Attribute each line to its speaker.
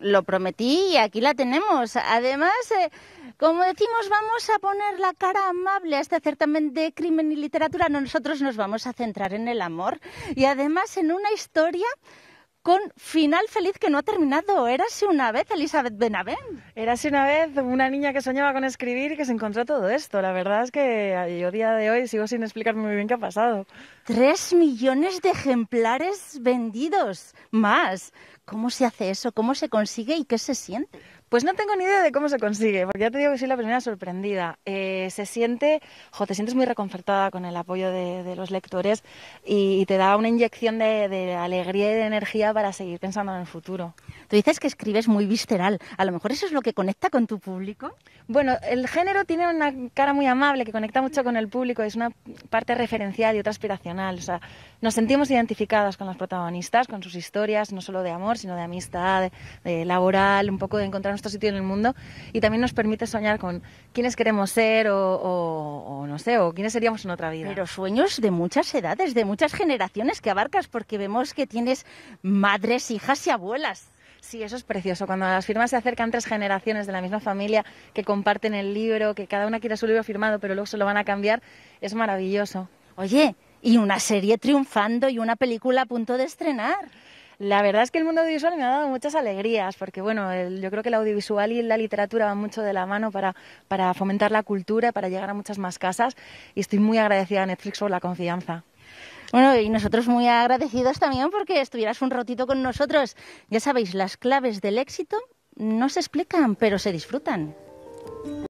Speaker 1: lo prometí y aquí la tenemos. Además, eh, como decimos, vamos a poner la cara amable a este certamen de crimen y literatura. Nosotros nos vamos a centrar en el amor y además en una historia con final feliz que no ha terminado. Érase una vez Elizabeth Benavent. Érase una vez una niña que soñaba con escribir y que se encontró todo esto. La verdad es que yo día de hoy sigo sin explicarme muy bien qué ha pasado. Tres millones de ejemplares vendidos, más. ¿Cómo se hace eso? ¿Cómo se consigue y qué se siente? Pues no tengo ni idea de cómo se consigue, porque ya te digo que soy la primera sorprendida. Eh, se siente, jo, te sientes muy reconfortada con el apoyo de, los lectores y, te da una inyección de, alegría y de energía para seguir pensando en el futuro. Tú dices que escribes muy visceral, a lo mejor eso es lo que conecta con tu público. Bueno, el género tiene una cara muy amable que conecta mucho con el público, es una parte referencial y otra aspiracional. O sea, nos sentimos identificadas con los protagonistas, con sus historias, no solo de amor, sino de amistad, de, laboral, un poco de encontrarnos sitio en el mundo y también nos permite soñar con quiénes queremos ser o, o no sé, o quiénes seríamos en otra vida. Pero sueños de muchas edades, de muchas generaciones que abarcas, porque vemos que tienes madres, hijas y abuelas. Sí, eso es precioso. Cuando a las firmas se acercan tres generaciones de la misma familia que comparten el libro, que cada una quiere su libro firmado, pero luego se lo van a cambiar, es maravilloso. Oye, y una serie triunfando y una película a punto de estrenar. La verdad es que el mundo audiovisual me ha dado muchas alegrías, porque bueno, yo creo que el audiovisual y la literatura van mucho de la mano para, para fomentar la cultura, para llegar a muchas más casas, y estoy muy agradecida a Netflix por la confianza. Bueno, y nosotros muy agradecidos también porque estuvieras un ratito con nosotros. Ya sabéis, las claves del éxito no se explican, pero se disfrutan.